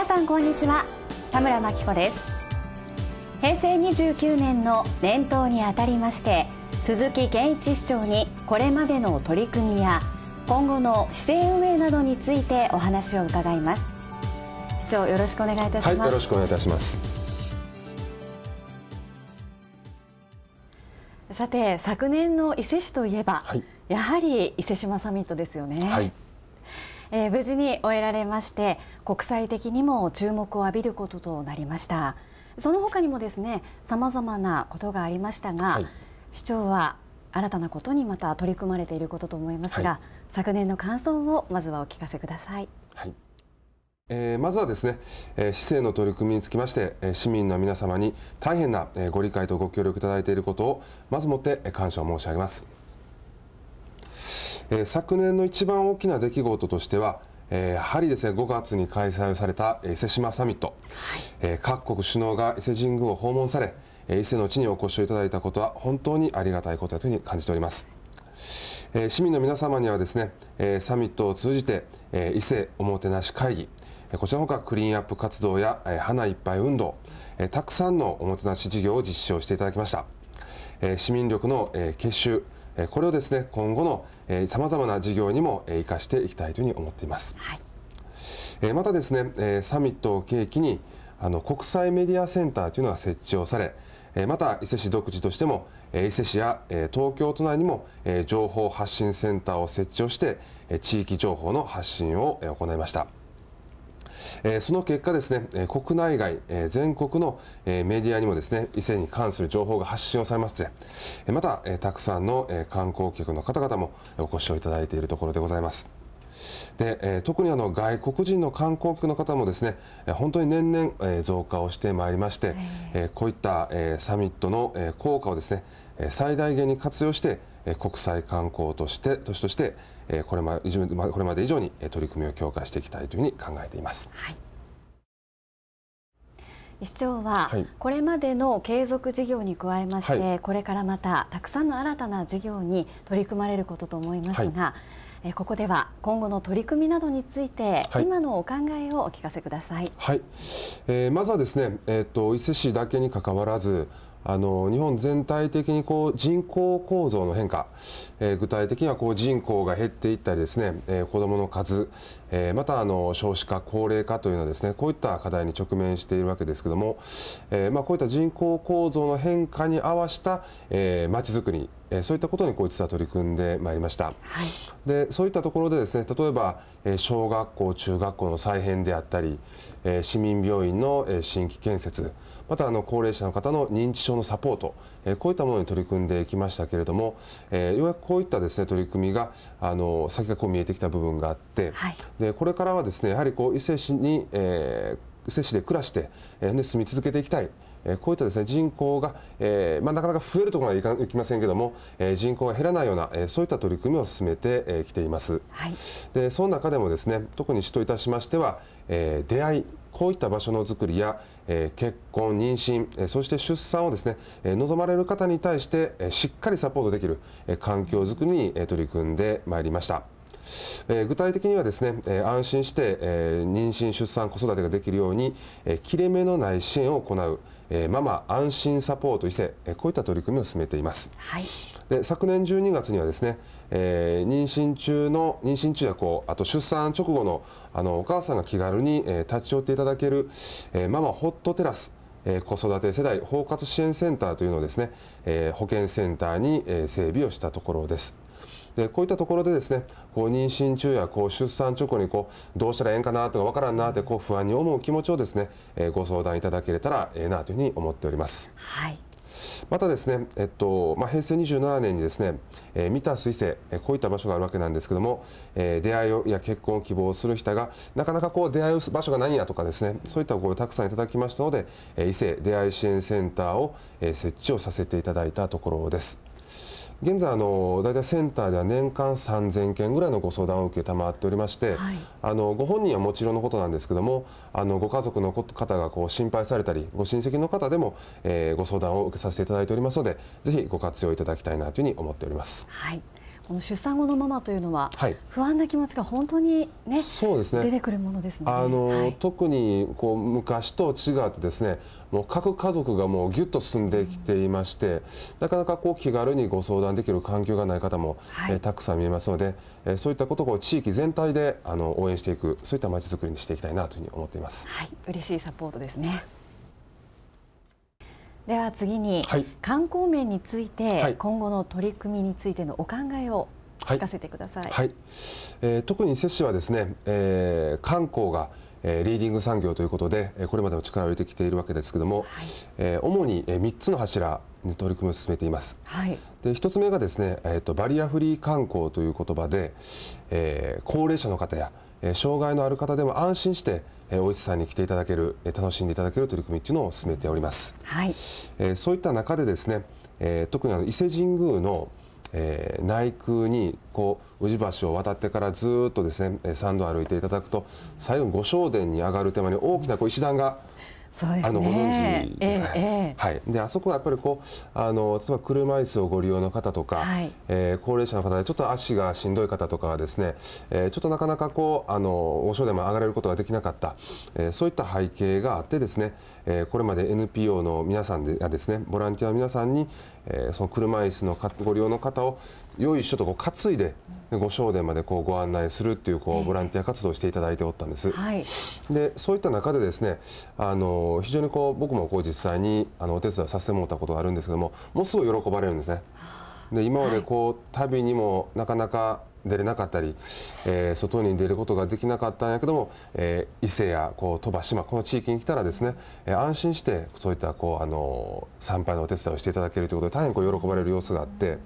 皆さんこんにちは田村真紀子です平成29年の年頭にあたりまして鈴木健一市長にこれまでの取り組みや今後の市政運営などについてお話を伺います市長よろしくお願いいたします、はい、よろしくお願いいたしますさて昨年の伊勢市といえば、はい、やはり伊勢志摩サミットですよね、はいえー、無事に終えられまして国際的にも注目を浴びることとなりましたその他にもですねさまざまなことがありましたが、はい、市長は新たなことにまた取り組まれていることと思いますが、はい、昨年の感想をまずはお聞かせください。はいえー、まずはですね、えー、市政の取り組みにつきまして、えー、市民の皆様に大変な、えー、ご理解とご協力いただいていることをまずもって、感謝を申し上げます。えー、昨年の一番大きな出来事としては、えー、やはりですね5月に開催された伊勢志摩サミット、はい、えー、各国首脳が伊勢神宮を訪問され、え伊勢の地にお越しをいただいたことは本当にありがたいことだというふうに感じております。え市民の皆様にはですね、えサミットを通じて、え伊勢おもてなし会議、こちらのほかクリーンアップ活動や、え花いっぱい運動、えたくさんのおもてなし事業を実施をしていただきました。え市民力の、え結集これをですね今後のさまざまな事業にも生かしていきたいというふうに思っています、はい、またですねサミットを契機にあの国際メディアセンターというのが設置をされまた伊勢市独自としても伊勢市や東京都内にも情報発信センターを設置をして地域情報の発信を行いましたえその結果ですね、国内外、え全国の、えメディアにもですね、伊勢に関する情報が発信をされまして、えまた、えたくさんの、え観光客の方々もお越しをいただいているところでございます。で、え特にあの外国人の観光客の方もですね、本当に年々、え増加をしてまいりまして、えこういった、えサミットの、え効果をですね、最大限に活用して、国際観光として、都市として、これまこれまで以上に取り組みを強化していきたいというふうに考えています。はい市長は、これまでの継続事業に加えまして、はい、これからまたたくさんの新たな事業に取り組まれることと思いますが、はい、ここでは今後の取り組みなどについて、今のお考えをお聞かせください、はいえー、まずはですね、えーと、と伊勢市だけにかかわらずあの日本全体的にこう人口構造の変化、えー、具体的にはこう人口が減っていったりですね、えー、子どもの数、えー、またあの少子化高齢化というのはですねこういった課題に直面しているわけですけども、えーまあ、こういった人口構造の変化に合わせた、えー、づくりえー、そういったことにこう実は取り組んでまいりました、はい、でそういったところでですね例えば、え小学校中学校の再編であったり、えー、市民病院の、え新規建設またあの高齢者の方の認知症のサポート、えこういったものに取り組んできましたけれども、えようやくこういったですね取り組みがあの先がこう見えてきた部分があって、はい、でこれからはですねやはりこう伊勢市に、え伊勢市で暮らして、えー、住み続けていきたい。こういったですね人口が、えー、まあ、なかなか増えるところまでいきませんけども、えー、人口が減らないような、えー、そういった取り組みを進めてき、えー、ています、はい、でその中でもですね特に市といたしましては、え出会いこういった場所のづくりや、えー、結婚、妊娠、えー、そして出産をですね、えー、望まれる方に対して、えー、しっかりサポートできる、えー、環境づくりに、えー、取り組んでまいりました。え具体的にはですね、え安心して、え妊娠、出産、子育てができるように、え切れ目のない支援を行う、えママ安心サポート伊勢、えこういった取り組みを進めています。はいで昨年12月にはですね、えー、妊娠中の妊娠中やこうあと出産直後のあのお母さんが気軽に、えー、立ち寄っていただける、えー、ママホットテラスえー、子育て世代包括支援センターというのをですね、えー、保健センターに、えー、整備をしたところです。でこういったところでですねこう妊娠中やこう出産直後にこうどうしたらええんかなとか分からんなってこう不安に思う気持ちをですね、えー、ご相談いただけれたらええなというふうに思っております。はいまたですね、えっとまあ、平成27年にですね、えー、三田星、えこういった場所があるわけなんですけども、えー、出会いをや結婚を希望する人がなかなかこう出会う場所が何やとかですねそういった声をたくさんいただきましたので、えー、伊勢出会い支援センターを、え設置をさせていただいたところです。現在あの大体センターでは年間3000件ぐらいのご相談を受けたまっておりまして、はい、あのご本人はもちろんのことなんですけどもあのご家族の方がこう心配されたりご親戚の方でも、えー、ご相談を受けさせていただいておりますのでぜひご活用いただきたいなというふうに思っております。はいこの出産後のママというのは、はい、不安な気持ちが本当にね、そうですね出てくるものですね。あの、はい、特にこう昔と違ってですね、もう各家族がもうぎゅっと進んできていまして、うん、なかなかこう気軽にご相談できる環境がない方も、はい、えー、たくさん見えますので、えー、そういったことを地域全体であの応援していく、そういったまちづくりにしていきたいなというふうに思っています。はい、嬉しいサポートですね。では次に、はい、観光面について、今後の取り組みについてのお考えを聞かせてください、はいはい、えー、特に摂氏はですね、えー、観光がえー、リーディング産業ということでこれまでも力を入れてきているわけですけども、はい、えー、主にえ3つの柱に取り組みを進めています、はい、で1つ目がですね、えーと、バリアフリー観光という言葉で、えー、高齢者の方やえ障害のある方でも安心してえお医者さんに来ていただける、え楽しんでいただける取り組みっていうのを進めております、はいえそういった中でですね、え特にあの伊勢神宮のえー、内宮にこう宇治橋を渡ってからずっとですねえ3度歩いていただくと最後に御正殿に上がる手間に大きなこう石段がそうですね、あのご存知ですか、ね、えー、はい、であそこはやっぱりこうあの例えば車椅子をご利用の方とか、はい、えー、高齢者の方でちょっと足がしんどい方とかはですね、えー、ちょっとなかなかこうあのお商でも上がれることができなかった、えー、そういった背景があってですね、えー、これまで NPO の皆さんでですねボランティアの皆さんに、えー、その車椅子のご利用の方をよいしょとこう担いでご正殿までこうご案内するっていうこうボランティア活動をしていただいておったんです。はい、でそういった中でですねあの非常にこう僕もこう実際にあのお手伝いさせてもらったことがあるんですけどももうすぐ喜ばれるんですね。で今までこう、はい、旅にもなかなか出れなかったり、えー、外に出ることができなかったんやけども、えー、伊勢やこう鳥羽島この地域に来たらですね、えー、安心してそういったこうあの参拝のお手伝いをしていただけるということで大変こう喜ばれる様子があって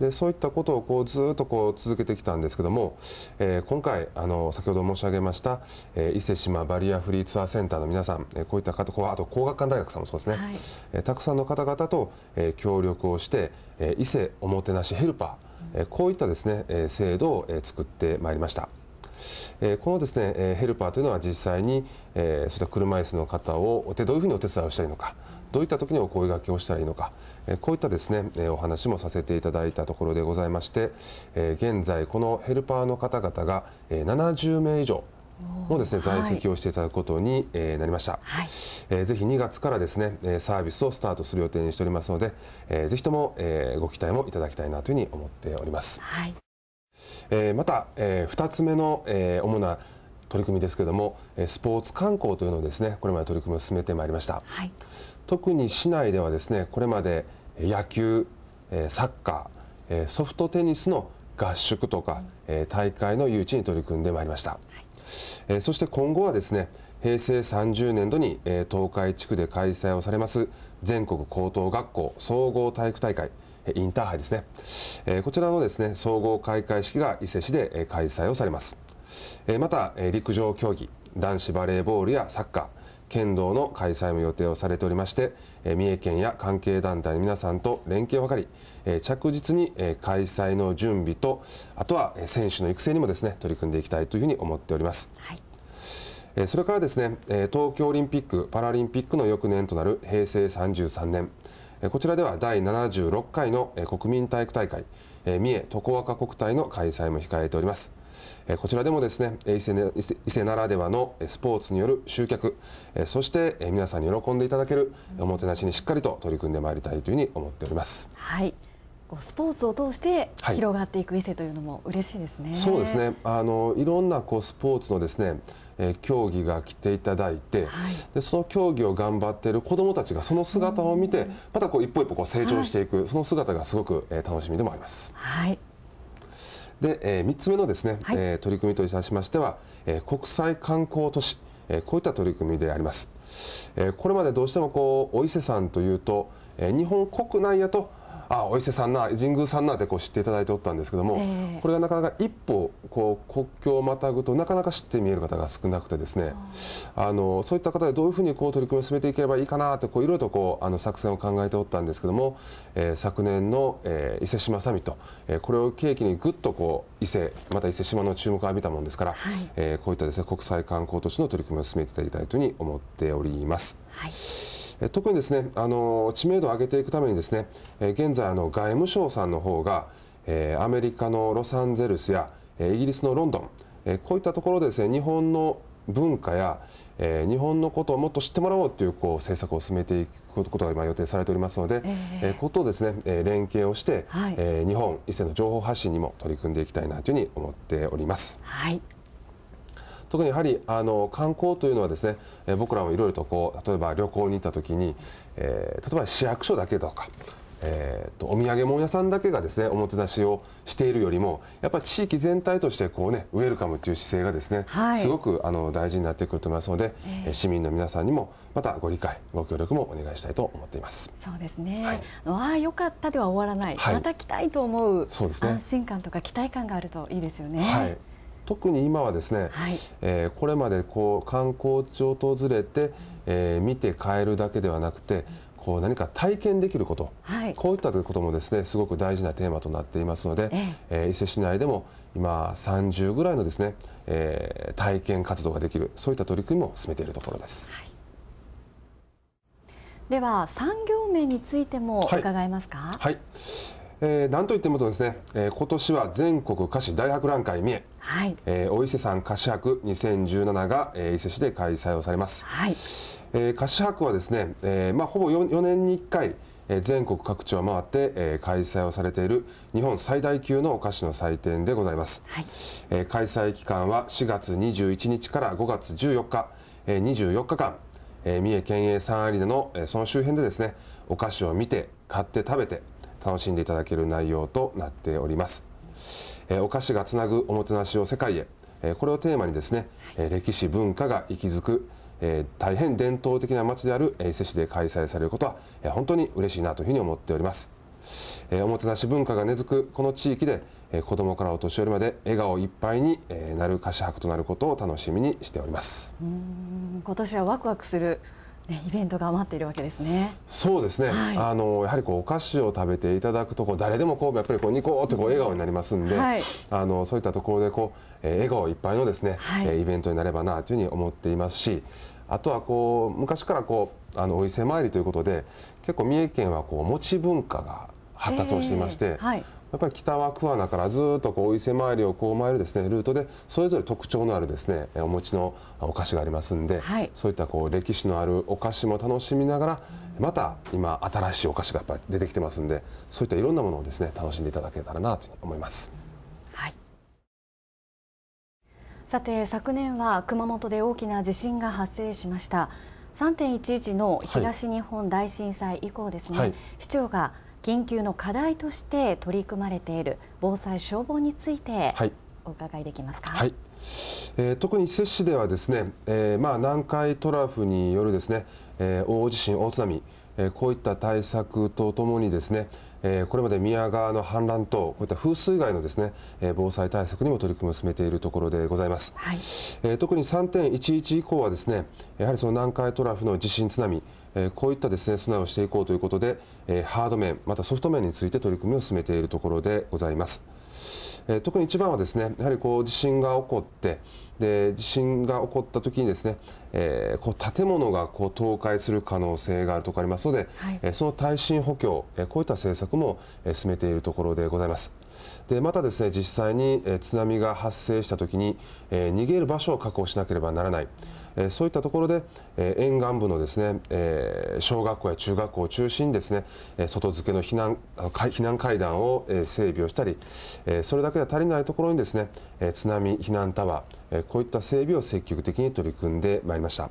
でそういったことをこうずっとこう続けてきたんですけども、えー、今回あの先ほど申し上げました、えー、伊勢志摩バリアフリーツアーセンターの皆さん、えー、こういった方こうあと工学館大学さんもそうですね、はい、えー、たくさんの方々と、えー、協力をして、えー、伊勢おもてなしヘルパーこういったですね制度を作ってまいりました。このですねヘルパーというのは実際にそういった車椅子の方をどういうふうにお手伝いをしたいのかどういった時にお声がけをしたらいいのかこういったですねお話もさせていただいたところでございまして現在このヘルパーの方々が70名以上ですね在籍をしていただくことに、えなりました、はいえー、ぜひ2月からですねサービスをスタートする予定にしておりますので、えー、ぜひとも、えご期待もいただきたいなというふうに思っております、はいえまた、え2つ目の、え主な取り組みですけれどもスポーツ観光というのをですねこれまで取り組みを進めてまいりました、はい、特に市内ではですねこれまで野球サッカーソフトテニスの合宿とか大会の誘致に取り組んでまいりました、はいえそして今後はですね平成30年度に、え東海地区で開催をされます全国高等学校総合体育大会インターハイですね、えこちらのですね総合開会式が伊勢市で開催をされます、えまた、え陸上競技男子バレーボールやサッカー剣道の開催も予定をされておりまして、え三重県や関係団体の皆さんと連携を図り、着実に開催の準備とあとは選手の育成にもですね取り組んでいきたいというふうに思っております。はいそれからですね東京オリンピック・パラリンピックの翌年となる平成33年こちらでは第76回の国民体育大会三重常若国体の開催も控えておりますこちらでもですね伊勢ならではのスポーツによる集客そして皆さんに喜んでいただけるおもてなしにしっかりと取り組んでまいりたいというふうに思っております。はいこうスポーツを通して広がっていく伊勢というのも嬉しいですね。はい、そうですね。あのいろんなこうスポーツのですね、えー、競技が来ていただいて、はい、でその競技を頑張っている子どもたちがその姿を見て、またこう一歩一歩こう成長していく、はい、その姿がすごく、えー、楽しみでもあります。はい。で、えー、3つ目のですね、はえ、い、取り組みといたしましては、えー、国際観光都市、えー、こういった取り組みであります。えー、これまでどうしてもこうお伊勢さんというと、えー、日本国内やとあお伊勢さんな神宮さんなってこう知っていただいておったんですけども、えー、これがなかなか一歩こう国境をまたぐとなかなか知って見える方が少なくてですねあのそういった方でどういうふうにこう取り組みを進めていければいいかなっていろいろとこうあの作戦を考えておったんですけども、えー、昨年の、えー、伊勢志摩サミット、えー、これを契機にぐっとこう伊勢また伊勢志摩の注目を浴びたものですから、はい、えー、こういったですね国際観光都市の取り組みを進めていただきたいというふうに思っております。はい特にですねあの知名度を上げていくためにですね現在あの外務省さんの方がアメリカのロサンゼルスやイギリスのロンドンこういったところでですね日本の文化や日本のことをもっと知ってもらおうというこう政策を進めていくことが今予定されておりますので、えー、ことをですね連携をして、はい、日本伊勢の情報発信にも取り組んでいきたいなというふうに思っております。はい特にやはりあの観光というのはですね、え僕らもいろいろとこう例えば旅行に行った時に、えー、例えば市役所だけとかえーと、お土産物屋さんだけがですねおもてなしをしているよりもやっぱり地域全体としてこう、ね、ウェルカムという姿勢がですね、はい、すごくあの大事になってくると思いますので、えー、市民の皆さんにもまたご理解ご協力もお願いしたいと思っていますそうですね、はい、ああよかったでは終わらない、はい、また来たいと思う、そうですね、安心感とか期待感があるといいですよね。はい特に今はですね、はい、えー、これまでこう観光地を訪れて、えー、見て帰るだけではなくてこう何か体験できること、はい、こういったこともですねすごく大事なテーマとなっていますので、えー、伊勢市内でも今30ぐらいのですね、えー、体験活動ができるそういった取り組みも進めているところです。はいでは産業面についても伺えますか、はい、はい、えー、なんといってもとですね、えー、今年は全国菓子大博覧会三重、はいえー、お伊勢さん菓子博2017が、えー、伊勢市で開催をされます、はいえー、菓子博はですね、えーまあ、ほぼ 4, 4年に1回、えー、全国各地を回って、えー、開催をされている日本最大級のお菓子の祭典でございます、はいえー、開催期間は4月21日から5月14日、えー、24日間、えー、三重県営三有アの、えー、その周辺でですねお菓子を見て買って食べて楽しんでいただける内容となっております、えお菓子がつなぐおもてなしを世界へ、えこれをテーマにですね、え歴史文化が息づくえー、大変伝統的な街である伊勢市で開催されることは、えー、本当に嬉しいなというふうに思っております、えー、おもてなし文化が根付くこの地域で、えー、子どもからお年寄りまで笑顔いっぱいに、えー、なる菓子博となることを楽しみにしております今年はワクワクするね、イベントが待っているわけですね。そうですね。はい、あのやはりこうお菓子を食べていただくとこう誰でもこうやっぱりこうニコーってこう笑顔になりますんで、はい、あのそういったところでこう、えー、笑顔いっぱいのですね、はい、イベントになればなというふうに思っていますし、あとはこう昔からこうあのお伊勢参りということで結構三重県はこう餅文化が発達をしていまして。えーはいやっぱり北は桑名からずっとこうお伊勢参りをこう参るですねルートでそれぞれ特徴のあるですねお餅のお菓子がありますんで、はい、そういったこう歴史のあるお菓子も楽しみながらまた今新しいお菓子がやっぱり出てきてますんでそういったいろんなものをですね楽しんでいただけたらなと思います。はいさて昨年は熊本で大きな地震が発生しました3.11の東日本大震災以降ですね、はい、市長が緊急の課題として取り組まれている防災消防について、はい、お伺いできますか。はいえー、特に接市ではですね、えーまあ、南海トラフによるですね、えー、大地震、大津波、えー、こういった対策とともにですね、えー、これまで宮川の氾濫等こういった風水害のですね、えー、防災対策にも取り組みを進めているところでございます、はい、えー、特に3.11以降はですねやはりその南海トラフの地震津波、えこういったですね備えをしていこうということで、えハード面またソフト面について取り組みを進めているところでございます、え特に一番はですねやはりこう地震が起こってで地震が起こった時にですね、えー、こう建物がこう倒壊する可能性があるところありますので、はい、えその耐震補強、えこういった政策も、え進めているところでございます。でまたですね実際に、え津波が発生した時に、え逃げる場所を確保しなければならない。えそういったところで、え沿岸部のですね、え小学校や中学校を中心にですね、え外付けの避難避難階段を、え整備をしたり、えそれだけでは足りないところにですね、え津波避難タワー、えこういった整備を積極的に取り組んでまいりました。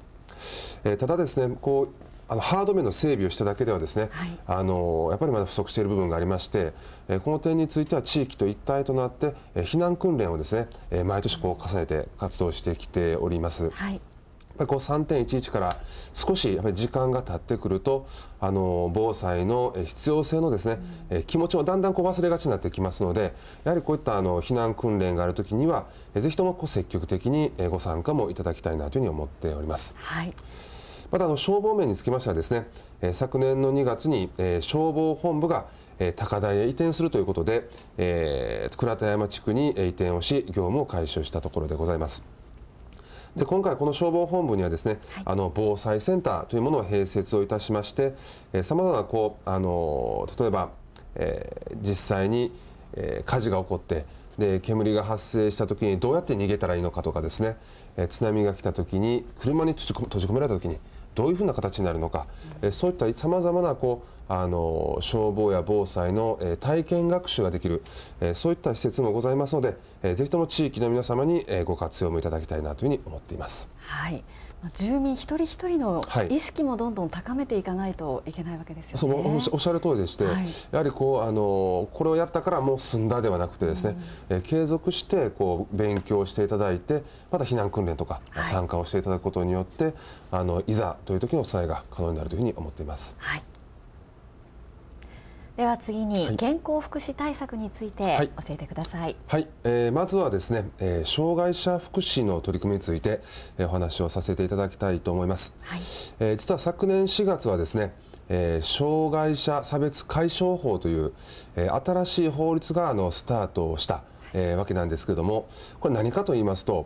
えただですねこうあのハード面の整備をしただけではですね、はい、あのやっぱりまだ不足している部分がありまして、えこの点については地域と一体となって、え避難訓練をですね、え毎年こう重ねて活動してきております。はいぱりこう3.11から少しやっぱり時間が経ってくるとあの防災の必要性のですね、うん、気持ちもだんだんこう忘れがちになってきますのでやはりこういったあの避難訓練があるときにはぜひともこう積極的にご参加もいただきたいなというふうに思っております。はいまたあの消防面につきましてはですね、昨年の2月に、消防本部が、高台へ移転するということで、倉田山地区に移転をし業務を開始したところでございます。で今回この消防本部にはですね、はい、あの防災センターというものを併設をいたしましてさまざまなこうあの例えば、えー、実際に、えー、火事が起こってで煙が発生した時にどうやって逃げたらいいのかとかですね、えー、津波が来た時に車に閉じ込められた時にどういうふうな形になるのか、えそういったさまざまなこうあの消防や防災の、え体験学習ができる、えそういった施設もございますので、えー、ぜひとも地域の皆様に、えご活用もいただきたいなというふうに思っています。はい住民一人一人の意識もどんどん高めていかないといけないわけですよ、ね、そのおっしゃる通りでして、はい、やはりこうあのこれをやったからもう済んだではなくてですね、うん、え継続してこう勉強していただいてまた避難訓練とか参加をしていただくことによって、はい、あのいざという時の備えが可能になるというふうに思っています。はいでは次に健康福祉対策について教えてください、はい、はい、えー、まずはですね、えー、障害者福祉の取り組みについて、お話をさせていただきたいと思います、はい、えー、実は昨年4月はですね、えー、障害者差別解消法という、えー、新しい法律があのスタートをした、えー、わけなんですけれどもこれ何かと言いますと、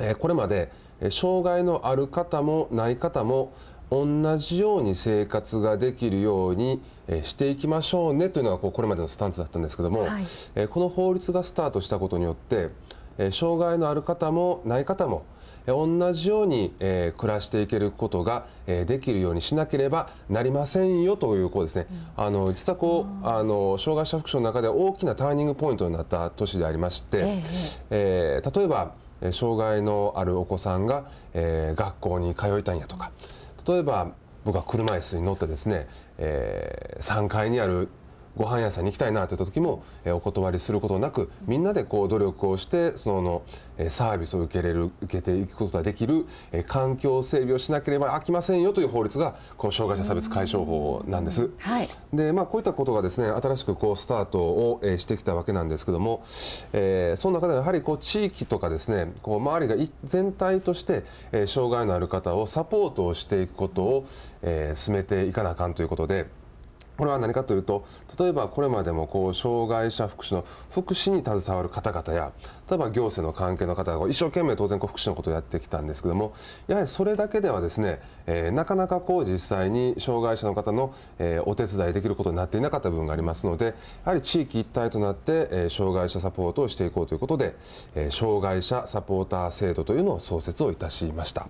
えー、これまで障害のある方もない方も同じように生活ができるようにしていきましょうねというのがこれまでのスタンスだったんですけども、はい、この法律がスタートしたことによって障害のある方もない方も同じように暮らしていけることができるようにしなければなりませんよというこうですね、あの実はこうあの障害者福祉の中で大きなターニングポイントになった年でありまして、えええー、例えば障害のあるお子さんが、え学校に通いたいんやとか。うん例えば僕は車椅子に乗ってですね、えー、3階にあるご飯屋さんに行きたいなといった時も、えお断りすることなくみんなでこう努力をしてそのサービスを受けれる受けていくことができる、え環境整備をしなければ飽きませんよという法律がこの障害者差別解消法なんです。はい、でまあこういったことがですね新しくこうスタートを、えしてきたわけなんですけども、えー、その中でやはりこう地域とかですねこう周りが全体として、え障害のある方をサポートをしていくことを、え進めていかなあかんということで。これは何かというと例えばこれまでもこう障害者福祉の福祉に携わる方々や例えば行政の関係の方が一生懸命当然こう福祉のことをやってきたんですけどもやはりそれだけではですね、えー、なかなかこう実際に障害者の方の、えー、お手伝いできることになっていなかった部分がありますのでやはり地域一体となって、えー、障害者サポートをしていこうということで、え障害者サポーター制度というのを創設をいたしました。は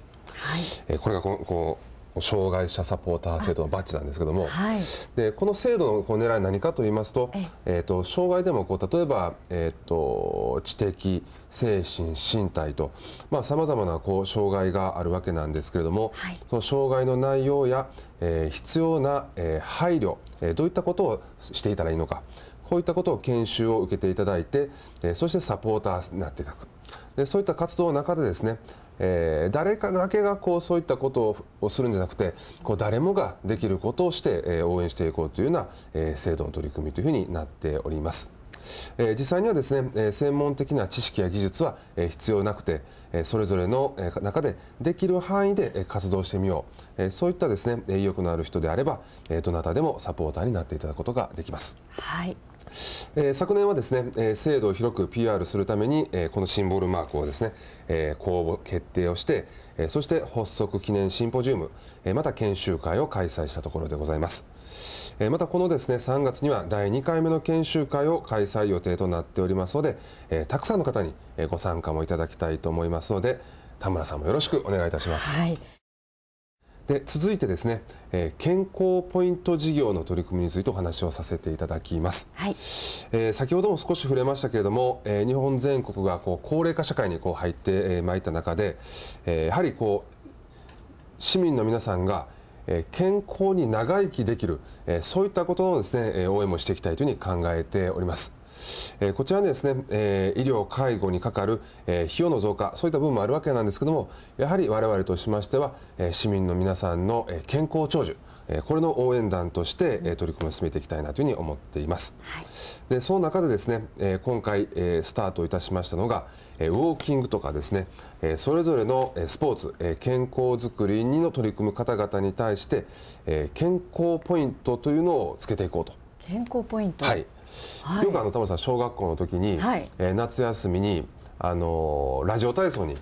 い、これがここう障害者サポーター制度のバッジなんですけども、はい、でこの制度のこう狙いは何かと言いますと,、えーと、障害でもこう例えば、えーと、知的精神身体とさまざ、まなこう障害があるわけなんですけれども、はい、その障害の内容や、えー、必要な、えー、配慮、えー、どういったことをしていたらいいのかこういったことを研修を受けていただいて、えそしてサポーターになっていただくでそういった活動の中でですねえー、誰かだけがこうそういったことをするんじゃなくてこう誰もができることをして、えー、応援していこうというような、えー、制度の取り組みというふうになっております。え実際にはですね、え専門的な知識や技術は、え必要なくて、えそれぞれの、え中でできる範囲で、え活動してみよう、えそういったですね意欲のある人であれば、えどなたでもサポーターになっていただくことができます。はいえー、昨年はですね、えー、制度を広く PR するために、えー、このシンボルマークをですね、えー、公募決定をして、えー、そして発足記念シンポジウム、えー、また研修会を開催したところでございます、えー、またこのですね3月には第2回目の研修会を開催予定となっておりますので、えー、たくさんの方にご参加もいただきたいと思いますので田村さんもよろしくお願いいたします、はいで続いてですね、えー、健康ポイント事業の取り組みについてお話をさせていただきます、はい、えー、先ほども少し触れましたけれども、えー、日本全国がこう高齢化社会にこう入ってまいった中で、えやはりこう市民の皆さんが健康に長生きできるそういったことのですね応援もしていきたいというふうに考えております。えー、こちらにですね、えー、医療介護にかかる、えー、費用の増加そういった部分もあるわけなんですけどもやはり我々としましては、え市民の皆さんの、え健康長寿これの応援団として取り組みを進めていきたいなというふうに思っています。はい、でその中でですね今回スタートいたしましたのがウォーキングとかですねそれぞれのスポーツ健康づくりにの取り組む方々に対して健康ポイントというのをつけていこうと。健康ポイント、はい、はい、よくあの田村さん小学校の時に、はい、えー、夏休みにあのー、ラジオ体操に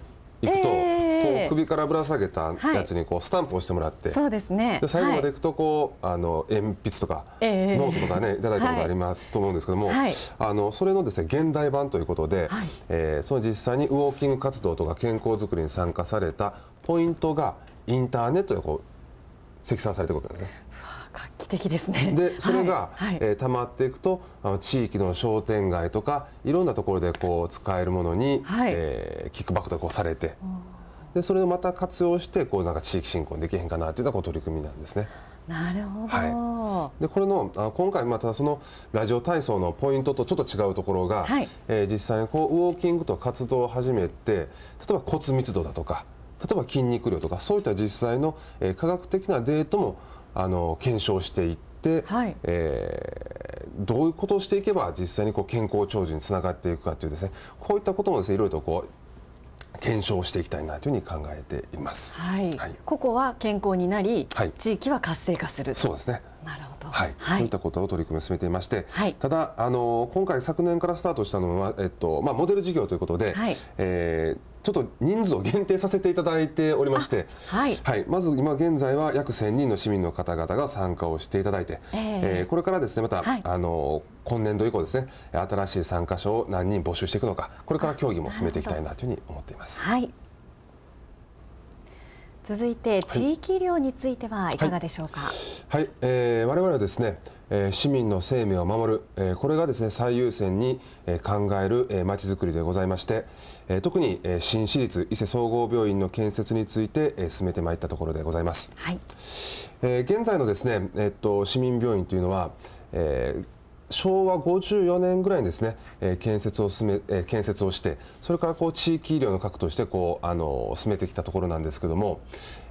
行くと、えー、首からぶら下げたやつにこうスタンプをしてもらって、はい、そうですねで最後まで行くとこう、あの鉛筆とか、えー、ノートとかねいただいたことあります、と思うんですけども、あのそれのですね現代版ということで、はい、えー、その実際にウォーキング活動とか健康づくりに参加されたポイントがインターネットでこう積算されていくわけですね。画期的ですねでそれが、はい、えー、溜まっていくとあの地域の商店街とかいろんなところでこう使えるものに、はい、えー、キックバックとかされてでそれをまた活用してこうなんか地域振興にできへんかなというようなこう取り組みなんですね。なるほど、はい、でこれのあ今回またそのラジオ体操のポイントとちょっと違うところが、はい、えー、実際にこうウォーキングと活動を始めて例えば骨密度だとか例えば筋肉量とかそういった実際の、えー、科学的なデートもあの検証していって、はい、えー、どういうことをしていけば実際にこう健康長寿につながっていくかというですねこういったこともですねいろいろとこう検証していきたいなというふうに考えています。はい。はい、個々は健康になり、はい、地域は活性化する。そうですね。なるほど。と、はい、そういったことを取り組みを進めていまして、ただあの今回昨年からスタートしたのは、えっとまあ、モデル事業ということで、はい、えーちょっと人数を限定させていただいておりまして、はい、はい、まず今現在は約1000人の市民の方々が参加をしていただいて、えー、えー、これからですねまた、はい、あの今年度以降ですね新しい参加者を何人募集していくのかこれから協議も進めていきたいなというふうに思っています。はい続いて地域医療についてはいかがでしょうか。はい、はい、えー、我々はですね、えー、市民の生命を守る、えー、これがですね最優先に、えー、考える、えー、まちづくりでございまして、えー、特に、えー、新市立伊勢総合病院の建設について、えー、進めてまいったところでございます。はい、えー、現在のですね、えー、っと市民病院というのは、えー、昭和54年ぐらいにですね、え建設を進め、え建設をしてそれからこう地域医療の核としてこうあの進めてきたところなんですけども、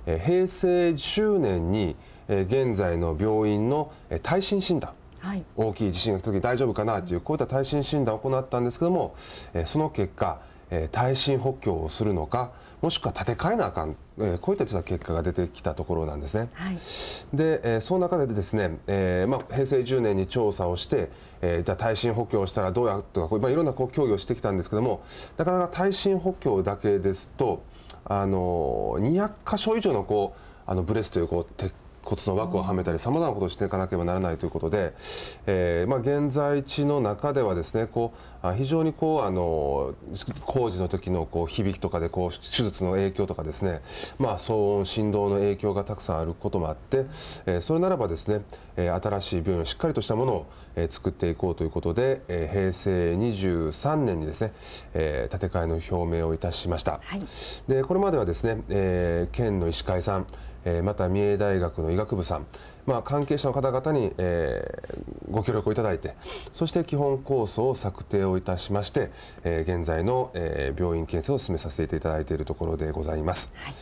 え平成10年に、え現在の病院の、え耐震診断、はい、大きい地震が来た時大丈夫かなというこういった耐震診断を行ったんですけども、えその結果、え耐震補強をするのかもしくは建て替えなあかん、えー、こういった結果が出てきたところなんですね。はい、で、えー、その中でですね、えーまあ、平成10年に調査をして、えー、じゃあ耐震補強したらどうやとか、まあ、いろんなこう協議をしてきたんですけどもなかなか耐震補強だけですとあの200箇所以上のこうあのブレスというこう鉄骨の枠をはめたりさまざまなことをしていかなければならないということで、えーまあ、現在地の中ではですねこう非常にこうあの工事の時のこう響きとかでこう手術の影響とかですね、まあ、騒音振動の影響がたくさんあることもあって、えー、それならばですね、えー、新しい病院をしっかりとしたものを、えー、作っていこうということで、えー、平成23年にですね、えー、建て替えの表明をいたしました。はい、でこれまではですね、えー、県の医師会さんえー、また三重大学の医学部さん、まあ、関係者の方々に、えー、ご協力をいただいてそして基本構想を策定をいたしまして、えー、現在の、えー、病院建設を進めさせていただいているところでございます、はい、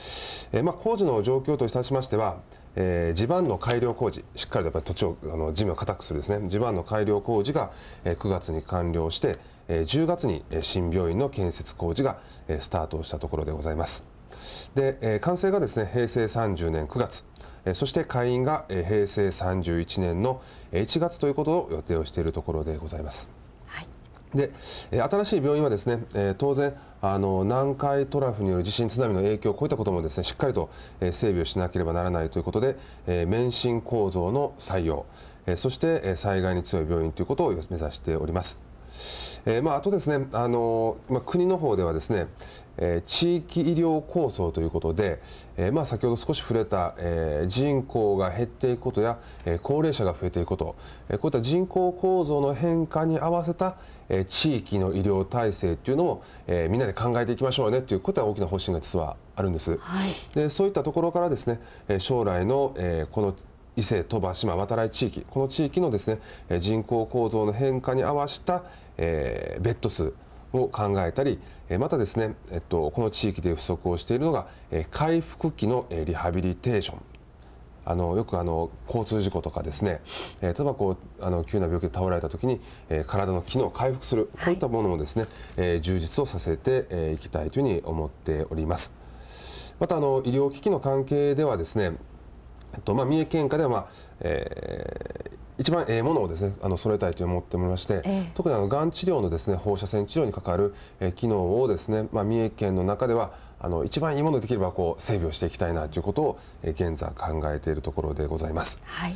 えー、まあ、工事の状況といたしましては、えー、地盤の改良工事しっかりとやっぱり土地をあの地面を固くするですね地盤の改良工事が、えー、9月に完了して、え10月に新病院の建設工事が、えスタートしたところでございますで、えー、完成がですね平成30年9月、えー、そして開院が、えー、平成31年の1月ということを予定をしているところでございます。はい、で新しい病院はですね、え当然あの南海トラフによる地震津波の影響こういったこともですねしっかりと、え整備をしなければならないということで、え免震構造の採用、えそして、え災害に強い病院ということを目指しております。えまあ、あとですね、あのまあ、国の方ではですね、え地域医療構想ということで、えまあ、先ほど少し触れた、え人口が減っていくことや、え高齢者が増えていくこと、えこういった人口構造の変化に合わせた、え地域の医療体制というのも、えみんなで考えていきましょうねということは大きな方針が実はあるんです。はい、でそういったところからですね将来の、えこの伊勢、鳥羽、島、渡来地域この地域のですね人口構造の変化に合わせた、えベッド数を考えたり、またですね、えっと、この地域で不足をしているのが、回復期のリハビリテーション。あのよくあの交通事故とかですね、え例えばこうあの急な病気で倒れた時に、え体の機能を回復する、こういったものもですね、え充実をさせてい、えきたいというふうに思っております。またあの医療機器の関係ではですね、えっとまあ、三重県下では、まあえー、一番ええものをですねあの揃えたいと思っておりまして、えー、特にあのがん治療のですね放射線治療にかかる、えー、機能をですね、まあ、三重県の中ではあの一番いいものできればこう整備をしていきたいなということを、え現在考えているところでございます。はい、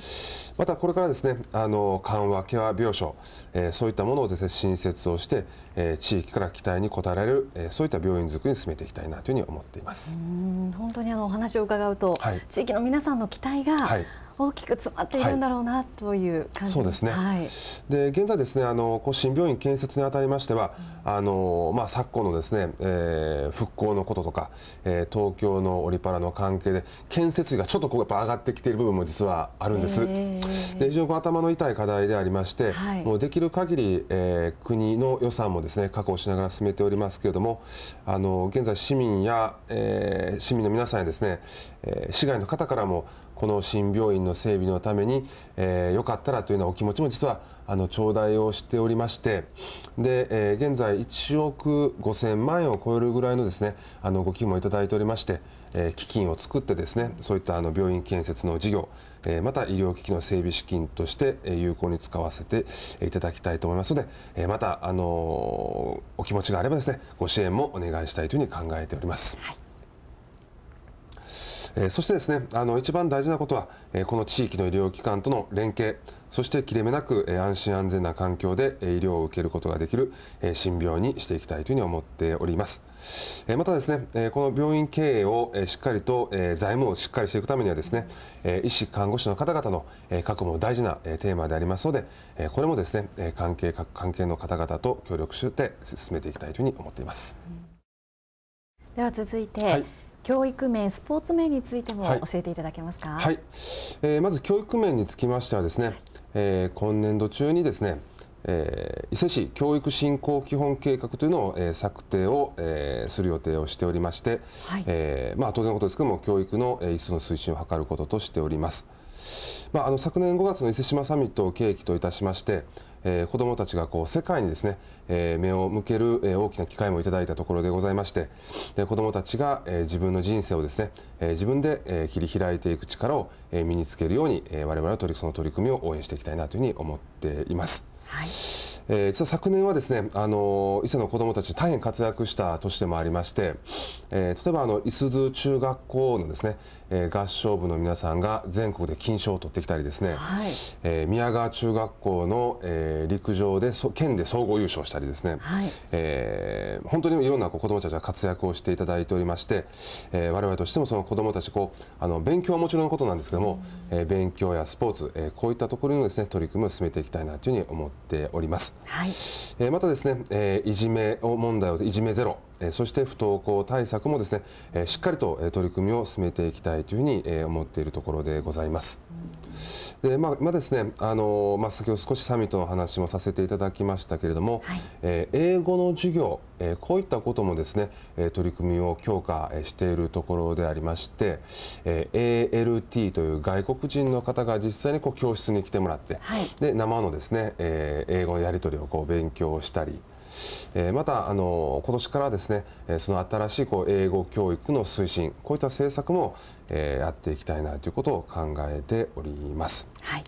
またこれからですねあの緩和ケア病床、えー、そういったものをですね新設をして、えー、地域から期待に応えられる、えー、そういった病院づくりに進めていきたいなというふうに思っています。うん本当にあのお話を伺うと、はい、地域の皆さんの期待が、はい、大きく詰まっているんだろうな、という感じそうですね、はい、で現在ですねあのこう新病院建設にあたりましては、あのまあ、昨今のですね、えー、復興のこととか、えー、東京のオリパラの関係で建設費がちょっとこうやっぱ上がってきている部分も実はあるんです。で非常に頭の痛い課題でありまして、はい、もうできる限り、えー、国の予算もですね確保しながら進めておりますけれどもあの現在市民や、えー、市民の皆さんやですね、えー、市外の方からもこの新病院の整備のために、えー、よかったらというようなお気持ちも実はあの頂戴をしておりましてで、えー、現在1億5000万円を超えるぐらいのですねあのご寄付もいただいておりまして、えー、基金を作ってですねそういったあの病院建設の事業、えー、また医療機器の整備資金として、えー、有効に使わせていただきたいと思いますので、えー、また、あのー、お気持ちがあればですねご支援もお願いしたいというふうに考えております。はいえそしてですねあの一番大事なことは、えー、この地域の医療機関との連携そして切れ目なく安心安全な環境で医療を受けることができる診療にしていきたいというふうに思っておりますまたですねこの病院経営をしっかりと財務をしっかりしていくためにはですね医師看護師の方々の確保も大事なテーマでありますのでこれもですね関係各関係の方々と協力して進めていきたいというふうに思っていますでは続いて、はい教育面、スポーツ面についても教えていただけますか。はい、はい、えー、まず教育面につきましてはですね、えー、今年度中にですね、えー、伊勢市教育振興基本計画というのを、えー、策定を、えー、する予定をしておりまして、はい、えー、まあ、当然のことですけども教育の、えー、一層の推進を図ることとしております。まあ、あの昨年5月の伊勢志摩サミットを契機といたしまして、えー、子どもたちがこう世界にですね、えー、目を向ける、えー、大きな機会もいただいたところでございましてで子どもたちが、えー、自分の人生をですね、えー、自分で、えー、切り開いていく力を、えー、身につけるように、えー、我々は取りその取り組みを応援していきたいなというふうに思っています。はいえー、実は昨年はですね、あの伊勢の子どもたち大変活躍した年でもありまして、えー、例えばあの伊豆中学校のですね、えー、合唱部の皆さんが全国で金賞を取ってきたりですね、はい、えー、宮川中学校の、えー、陸上で県で総合優勝したりですね、はい、えー、本当にいろんな子どもたちが活躍をしていただいておりまして、えー、我々としてもその子どもたちこうあの勉強はもちろんのことなんですけども、うん、えー、勉強やスポーツ、えー、こういったところのです、ね、取り組みを進めていきたいなというふうに思っております。はいえー、またですね、えー、いじめを問題をいじめゼロそして不登校対策もですねしっかりと取り組みを進めていきたいというふうに思っているところでございます。でまあ、あ、ですね、あのまあ、先ほど少しサミットの話もさせていただきましたけれども、はい、えー、英語の授業、えー、こういったこともですね、え取り組みを強化しているところでありまして、えー、ALT という外国人の方が実際にこう教室に来てもらって、はい、で生のですね、えー、英語のやり取りをこう勉強したり。えまたあの今年からですね、えその新しいこう英語教育の推進こういった政策も、えやっていきたいなということを考えております。はい、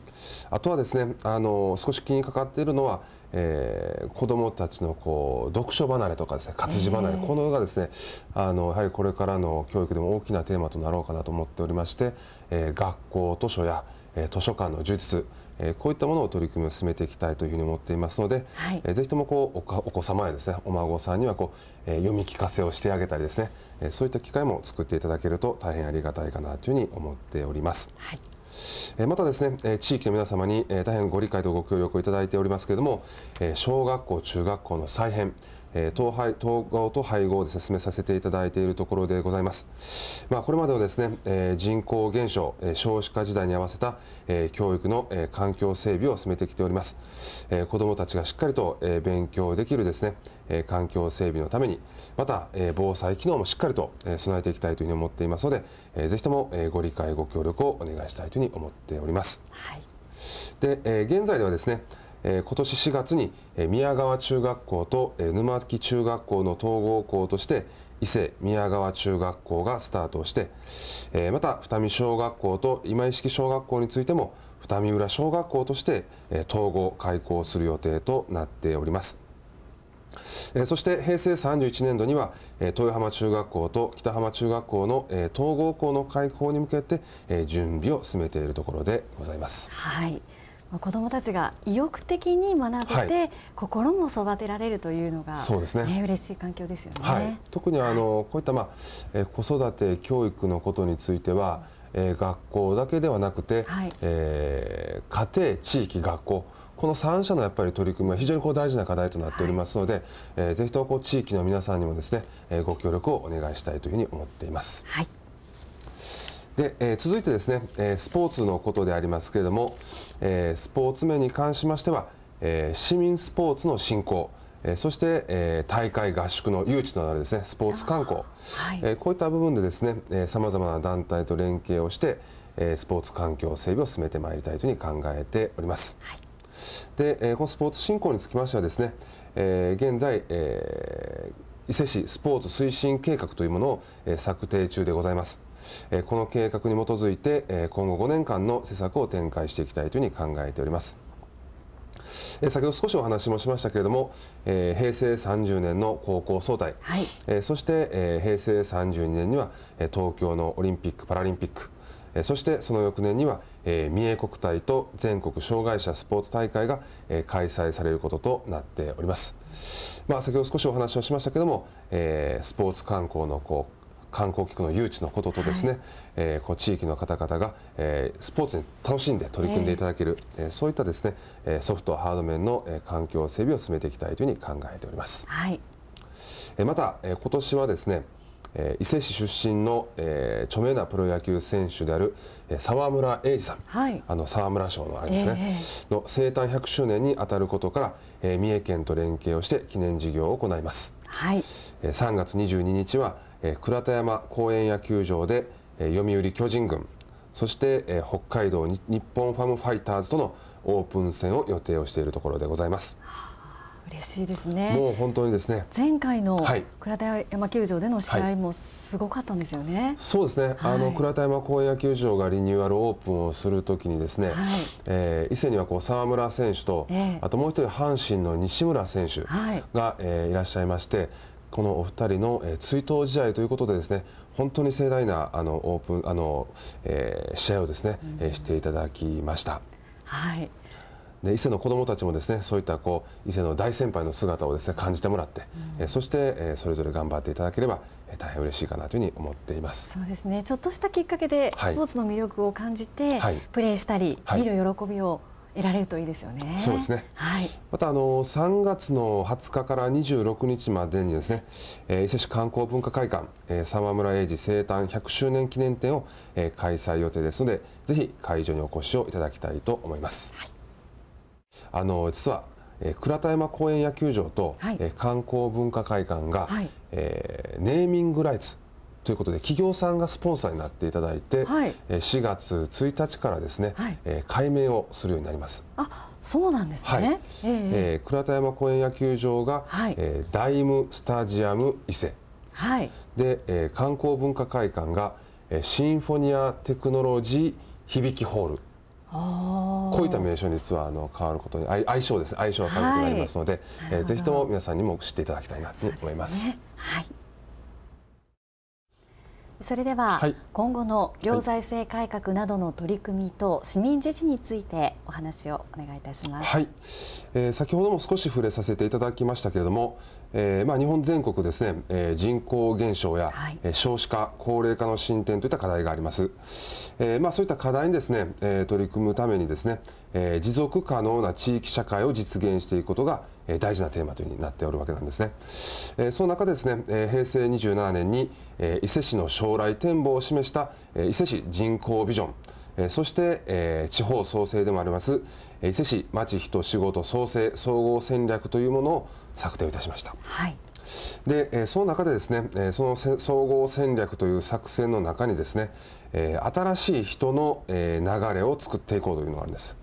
あとはですねあの少し気にかかっているのはえー、子どもたちのこう読書離れとかですね活字離れ、えー、このがですねあのやはりこれからの教育でも大きなテーマとなろうかなと思っておりまして、えー、学校図書や、えー、図書館の充実えこういったものを取り組みを進めていきたいというふうに思っていますので、はい、えー、ぜひともこうお子様やですねお孫さんにはこう、え読み聞かせをしてあげたりですね、えそういった機会も作っていただけると大変ありがたいかなというふうに思っております。はいまたですね、地域の皆様に大変ご理解とご協力をいただいておりますけれども、小学校、中学校の再編、え統廃統合と配合をで進めさせていただいているところでございます、まあ、これまではですね、え人口減少、え少子化時代に合わせた、え教育の、え環境整備を進めてきております、え子どもたちがしっかりと、え勉強できるですね、え環境整備のためにまた、え防災機能もしっかりと、え備えていきたいというふうに思っていますので、えー、ぜひとも、えご理解ご協力をお願いしたいというふうに思っております、はい、で、え現在ではですねえ今年4月に、え宮川中学校と、え沼木中学校の統合校として伊勢宮川中学校がスタートして、えまた二見小学校と今井式小学校についても二見浦小学校として、え統合開校する予定となっております。そして平成31年度には豊浜中学校と北浜中学校の統合校の開校に向けて準備を進めているところでございます。はい子どもたちが意欲的に学べて、はい、心も育てられるというのがそうですね、ね嬉しい環境ですよね。はい、特にあの、こういった、まあえー、子育て教育のことについては、えー、学校だけではなくて、はい、えー、家庭地域学校この3社のやっぱり取り組みは非常にこう大事な課題となっておりますので、はい、えー、ぜひともこう地域の皆さんにもですね、えー、ご協力をお願いしたいというふうに思っています。はいでえー、続いてですね、えー、スポーツのことでありますけれども、えー、スポーツ面に関しましては、えー、市民スポーツの振興、えー、そして、えー、大会合宿の誘致となるですねスポーツ観光、はい、えー、こういった部分でですねさまざまな団体と連携をして、えー、スポーツ環境整備を進めてまいりたいというふうに考えております。はいで、えー、このスポーツ振興につきましてはですね、えー、現在、えー伊勢市スポーツ推進計画というものを、え策定中でございます、えこの計画に基づいて、え今後5年間の施策を展開していきたいというふうに考えております先ほど少しお話もしましたけれども、え平成30年の高校総体、はい、えそして、え平成32年には、え東京のオリンピック・パラリンピック、えそしてその翌年には、え三重国体と全国障害者スポーツ大会が、え開催されることとなっております。まあ、先ほど少しお話をしましたけども、えー、スポーツ観光のこう観光客の誘致のこととですね、はい、えー、こう地域の方々が、えー、スポーツに楽しんで取り組んでいただける、えー、そういったですね、えソフトハード面の、え環境整備を進めていきたいというふうに考えております。はい、えまた、え今年はですね伊勢市出身の、えー、著名なプロ野球選手である、沢村英治さん、はい、あの沢村賞のあれですね、えー、の生誕100周年にあたることから、えー、三重県と連携をして記念事業を行います、はいえー、3月22日は、えー、倉田山公園野球場で、えー、読売巨人軍そして、えー、北海道日本ファムファイターズとのオープン戦を予定をしているところでございます。嬉しいですね。もう本当にですね。前回の倉田山球場での試合もすごかったんですよね。はい、そうですね。はい、あの倉田山公園野球場がリニューアルオープンをするときにですね、はい、えー、伊勢にはこう沢村選手と、えー、あともう一人阪神の西村選手が、はいえー、いらっしゃいまして。このお二人の、えー、追悼試合ということでですね本当に盛大なあのオープンあの、えー、試合をですね、えん、していただきました。はい。で伊勢の子どもたちもですねそういったこう伊勢の大先輩の姿をですね感じてもらって、うん、えそして、えそれぞれ頑張っていただければ、え大変嬉しいかなというふうに思っていますそうですねちょっとしたきっかけで、スポーツの魅力を感じて、はい、プレーしたり、はい、見る喜びを得られるといいですよね。そうですね。はい。またあの3月の20日から26日までにですね、えー、伊勢市観光文化会館、えー、沢村栄治生誕100周年記念展を、えー、開催予定ですので、ぜひ会場にお越しをいただきたいと思います。はいあの実は、えー、倉田山公園野球場と、はい、えー、観光文化会館が、はい、えー、ネーミングライツということで企業さんがスポンサーになっていただいて、はい、え4月1日からですね、はい、えー、改名をするようになります。あそうなんですね、はい、ええー、倉田山公園野球場が、はい、えー、ダイムスタジアム伊勢、はい、で、えー、観光文化会館が、えー、シンフォニアテクノロジー響きホールった名称に実はあの変わることに相性ですね相性が変わることになりますので、はい、えー、ぜひとも皆さんにも知っていただきたいなと思います。すね、はいそれでは、はい、今後の行財政改革などの取り組みと市民自治についてお話をお願いいたします、はいえー、先ほども少し触れさせていただきましたけれども、えーまあ、日本全国ですね、えー、人口減少や、はい、少子化、高齢化の進展といった課題があります。えーまあ、そういった課題にですね、えー、取り組むためにですね、えー、持続可能な地域社会を実現していくことが、えー、大事なテーマというふうになっておるわけなんですね。えー、その中ですね、えー、平成27年に、えー、伊勢市の将来展望を示した、えー、伊勢市人口ビジョン、えー、そして、えー、地方創生でもあります伊勢市町人仕事創生総合戦略というものを策定いたしました。はいでえその中でですねえその総合戦略という作戦の中にですねえ新しい人のえ流れを作っていこうというのがあるんです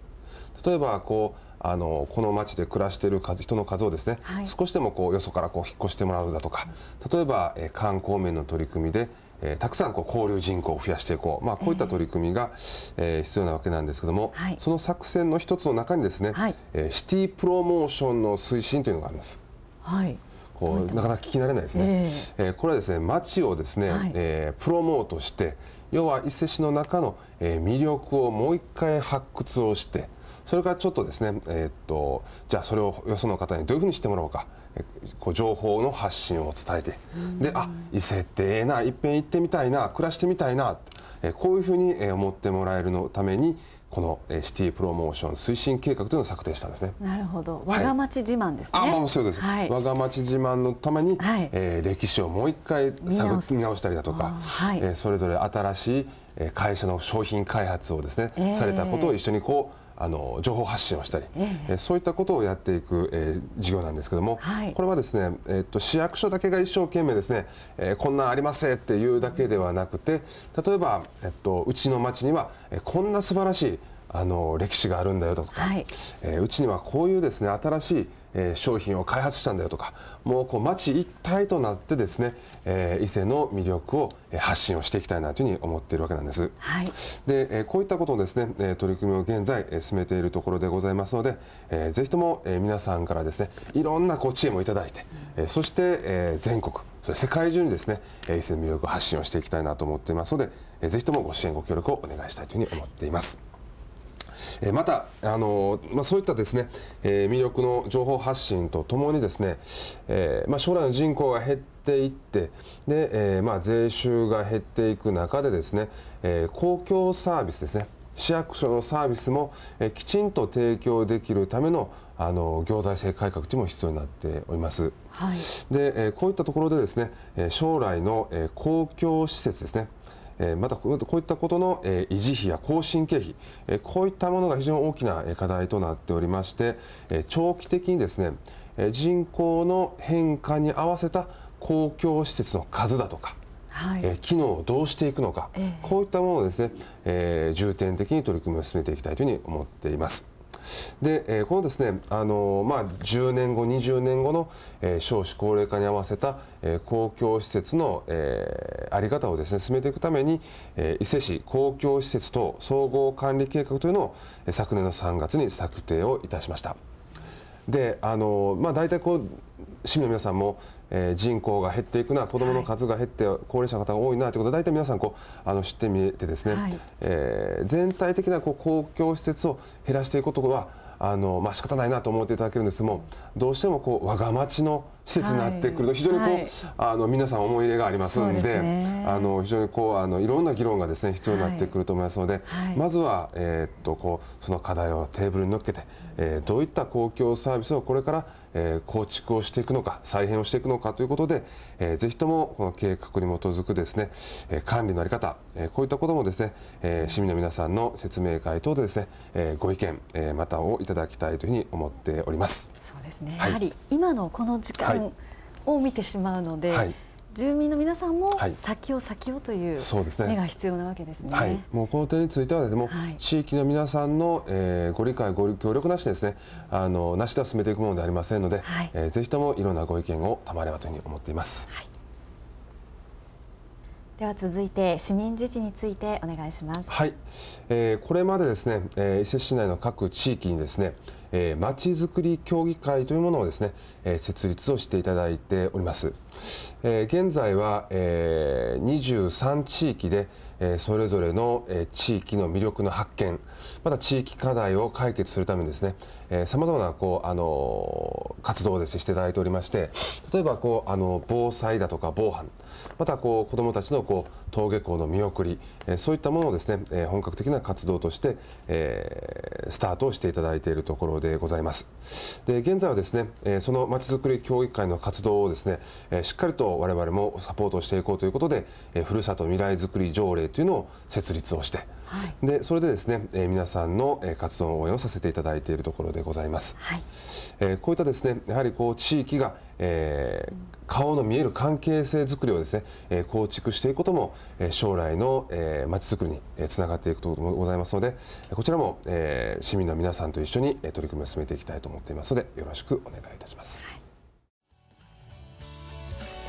例えばこうあのこの町で暮らしている数人の数をですね、はい、少しでもこうよそからこう引っ越してもらうだとか例えば、え観光面の取り組みで、えたくさんこう交流人口を増やしていこう、まあ、こういった取り組みが、えー、必要なわけなんですけども、はい、その作戦の一つの中にですね、はい、えシティプロモーションの推進というのがあります。はい、こうなかなか聞き慣れないですね、えー、えー、これはですね町をですね、はい、えー、プロモートして要は伊勢市の中の、えー、魅力をもう一回発掘をしてそれからちょっとですね、えー、っとじゃあそれをよその方にどういうふうにしてもらおうか、えー、こう情報の発信を伝えてであ伊勢ってええないっぺん行ってみたいな暮らしてみたいな、えー、こういうふうに思ってもらえるのために、この、シティプロモーション推進計画というのを策定したんですね。なるほど、我が町自慢ですね。はい、あ、もうそうです、はい、我が町自慢のために、はい、えー、歴史をもう一回探り直したりだとか、はい、えー、それぞれ新しい会社の商品開発をですね、えー、されたことを一緒にこう。あの情報発信をしたり、えそういったことをやっていく、え事業なんですけども、はい、これはですね、えー、っと市役所だけが一生懸命ですね、えこんなんありませんっていうだけではなくて例えば、えっと、うちの町には、えこんな素晴らしいあの歴史があるんだよだとか、はい、えうちにはこういうですね新しいえ商品を開発したんだよとかもうこう町一体となってですね、えー、伊勢の魅力を発信をしていきたいなというふうに思っているわけなんです、はい、で、えー、こういったことをですね、え取り組みを現在、進めているところでございますので、えー、ぜひとも、え皆さんからですねいろんなこう知恵もいただいて、えそして、えー、全国そし世界中にですね伊勢の魅力を発信をしていきたいなと思っていますので、えー、ぜひともご支援ご協力をお願いしたいというふうに思っています。えまた、あのまあ、そういったですね、え魅力の情報発信とともにですね、えまあ、将来の人口が減っていってで、えー、まあ、税収が減っていく中でですね、えー、公共サービスですね市役所のサービスも、えー、きちんと提供できるためのあの行財政改革というのも必要になっております、はい、でえこういったところでですね将来のえ公共施設ですねえまたこういったことの、え維持費や更新経費、えこういったものが非常に大きな課題となっておりまして、え長期的にですね、え人口の変化に合わせた公共施設の数だとか、はい、え機能をどうしていくのか、えー、こういったものをですね、え重点的に取り組みを進めていきたいというふうに思っています。で、えー、このですね、あのー、まあ、10年後20年後の、えー、少子高齢化に合わせた、え公共施設の、えー、あり方をですね進めていくために、え伊勢市公共施設等総合管理計画というのを、え昨年の3月に策定をいたしました。であのまあ、大体こう市民の皆さんも、えー、人口が減っていくな子どもの数が減って、はい、高齢者の方が多いなということを大体皆さんこうあの知ってみてですね、はい、えー、全体的なこう公共施設を減らしていくことはあの、まあ、仕方ないなと思っていただけるんですけどもどうしてもこう我が町の施設になってくると非常にこう、はい、あの皆さん思い入れがありますんで、ね、あの非常にこうあのいろんな議論がですね必要になってくると思いますので、はい、まずは、えー、っとこうその課題をテーブルに乗っけて、えー、どういった公共サービスをこれから、えー、構築をしていくのか再編をしていくのかということで、えー、ぜひともこの計画に基づくですね、えー、管理の在り方、えー、こういったこともですね、えー、市民の皆さんの説明会等でですね、えー、ご意見、えー、またをいただきたいというふうに思っております。ですね、やはり今のこの時間を見てしまうので、住民の皆さんも先を先をという目が必要なわけですね。はい、もうこの点についてはですね、地域の皆さんの、えー、ご理解ご協力なしですね、あのなしでは進めていくものではありませんので、はいえー、ぜひともいろんなご意見を賜ればというふうに思っています。はいでは続いて市民自治についてお願いします。はい、えー、これまでですね、えー、伊勢市内の各地域にですね、えー、まちづくり協議会というものをですね、えー、設立をしていただいております。えー、現在は、二十三地域で、えー、それぞれの、えー、地域の魅力の発見、また地域課題を解決するためにですね、さまざまなこうあの活動をです、ね、していただいておりまして例えばこうあの防災だとか防犯またこう子どもたちのこう登下校の見送り、えそういったものをですね、え本格的な活動として、えスタートをしていただいているところでございますで現在はですね、えそのまちづくり協議会の活動をですね、えしっかりと我々もサポートしていこうということで、えふるさと未来づくり条例というのを設立をしてはい、でそれでですね、えー、皆さんの活動の応援をさせていただいているところでございます、はい、えー、こういったですねやはりこう地域が、えー、顔の見える関係性づくりをですね、えー、構築していくことも、えー、将来の、えー、街づくりに、えー、つながっていくこともございますのでこちらも、えー、市民の皆さんと一緒に、えー、取り組みを進めていきたいと思っていますのでよろしくお願いいたします、は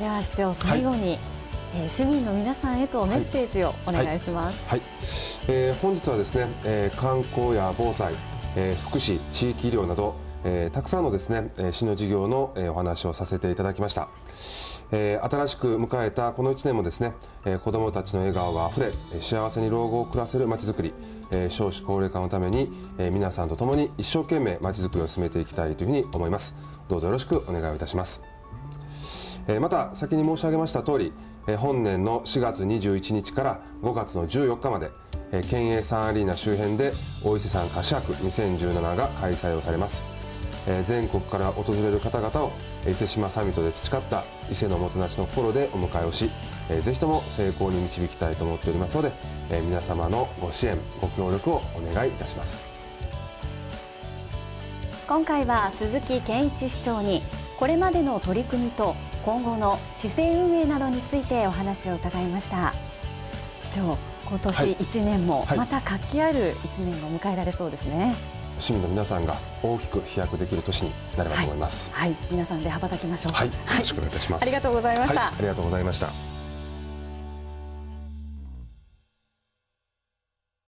い、では市長最後に、はいえー、市民の皆さんへとメッセージをお願いします。はい、はい、えー、本日はですね、えー、観光や防災、えー、福祉、地域医療など、えー、たくさんのですね、えー、市の事業の、えー、お話をさせていただきました。えー、新しく迎えたこの1年もですね、えー、子どもたちの笑顔があふれ幸せに老後を暮らせるまちづくり、えー、少子高齢化のために、えー、皆さんとともに一生懸命まちづくりを進めていきたいというふうに思いますどうぞよろしくお願いいたします、えー、また先に申し上げました通り本年の4月21日から5月の14日まで県営サンアリーナ周辺で大伊勢山貸し博2017が開催をされます全国から訪れる方々を伊勢志摩サミットで培った伊勢のもてなしの心でお迎えをしぜひとも成功に導きたいと思っておりますので皆様のご支援ご協力をお願いいたします今回は鈴木健一市長にこれまでの取り組みと今後の市政運営などについてお話を伺いました市長今年1年も、また活気ある1年を迎えられそうですね市民の皆さんが大きく飛躍できる年になればと思います、はい、はい、皆さんで羽ばたきましょう、はい、よろしくお願いいたします、ありがとうございました、ありがとうございました